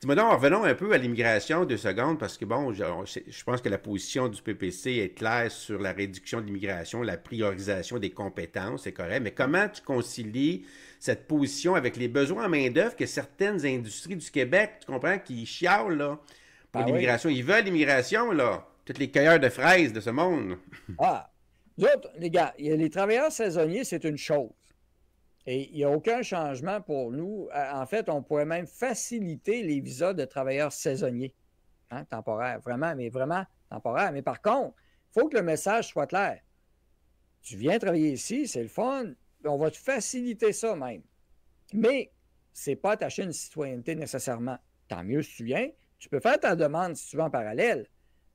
Dis-moi donc, revenons un peu à l'immigration, deux secondes, parce que bon, je, pense que la position du PPC est claire sur la réduction de l'immigration, la priorisation des compétences, c'est correct, mais comment tu concilies cette position avec les besoins en main-d'œuvre que certaines industries du Québec, tu comprends, qui chialent, là, pour ben l'immigration? Ils veulent l'immigration, là, toutes les cueilleurs de fraises de ce monde. Ah! les gars, les travailleurs saisonniers, c'est une chose. Et il n'y a aucun changement pour nous. Euh, en fait, on pourrait même faciliter les visas de travailleurs saisonniers, hein, temporaires, vraiment, mais vraiment temporaires. Mais par contre, il faut que le message soit clair. Tu viens travailler ici, c'est le fun, on va te faciliter ça même. Mais c'est pas attaché une citoyenneté nécessairement. Tant mieux si tu viens, tu peux faire ta demande si tu veux en parallèle,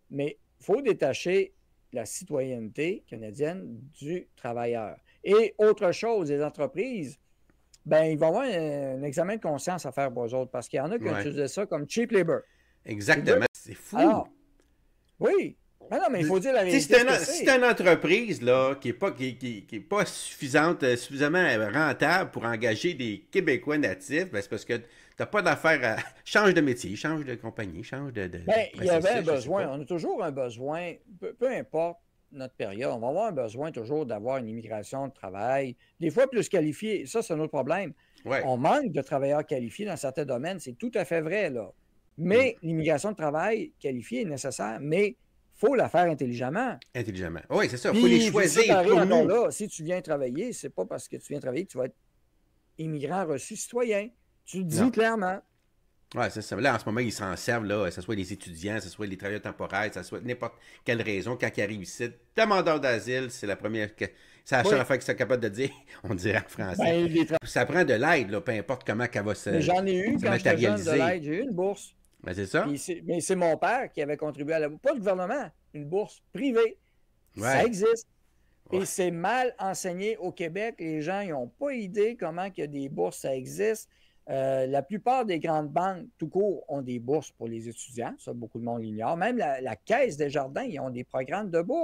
mais il faut détacher la citoyenneté canadienne du travailleur. Et autre chose, les entreprises, ben, ils vont avoir un, examen de conscience à faire pour eux autres parce qu'il y en a qui utilisent ça comme cheap labor. Exactement, c'est fou. oui, ah si c'est une entreprise là, qui n'est pas, qui, pas suffisante, euh, suffisamment rentable pour engager des Québécois natifs, ben, c'est parce que tu n'as pas d'affaires à. Change de métier, change de compagnie, change de. Ben, il y avait un besoin. On a toujours un besoin, peu, importe notre période, on va avoir un besoin toujours d'avoir une immigration de travail, des fois plus qualifiée. Ça, c'est un autre problème. On manque de travailleurs qualifiés dans certains domaines, c'est tout à fait vrai. là. Mais mm. l'immigration de travail qualifiée est nécessaire, mais faut la faire intelligemment. Intelligemment. Oui, c'est ça. Il faut les choisir. pour nous. Là, si tu viens travailler, c'est pas parce que tu viens travailler que tu vas être immigrant reçu citoyen. Tu le dis clairement. Oui, c'est ça. Là, en ce moment, ils s'en servent, là, que ce soit les étudiants, que ce soit les travailleurs temporaires, que ce soit n'importe quelle raison, quand ils arrivent ici, demandeur d'asile, c'est la première. Que... C'est la seule oui. affaire qu'ils sont capables de dire, on dirait en français. Ben, ça prend de l'aide, peu importe comment ça va se. J'en ai eu quand j'étais jeune de l'aide. J'ai eu une bourse. Mais ben, c'est ça. Mais c'est mon père qui avait contribué à la bourse. Pas le gouvernement, une bourse privée. Ça existe. Et c'est mal enseigné au Québec. Les gens n'ont pas idée comment que des bourses, ça existe. Euh, la plupart des grandes banques, tout court, ont des bourses pour les étudiants. Ça, beaucoup de monde l'ignore. Même la, la Caisse des Jardins, ils ont des programmes de bourse.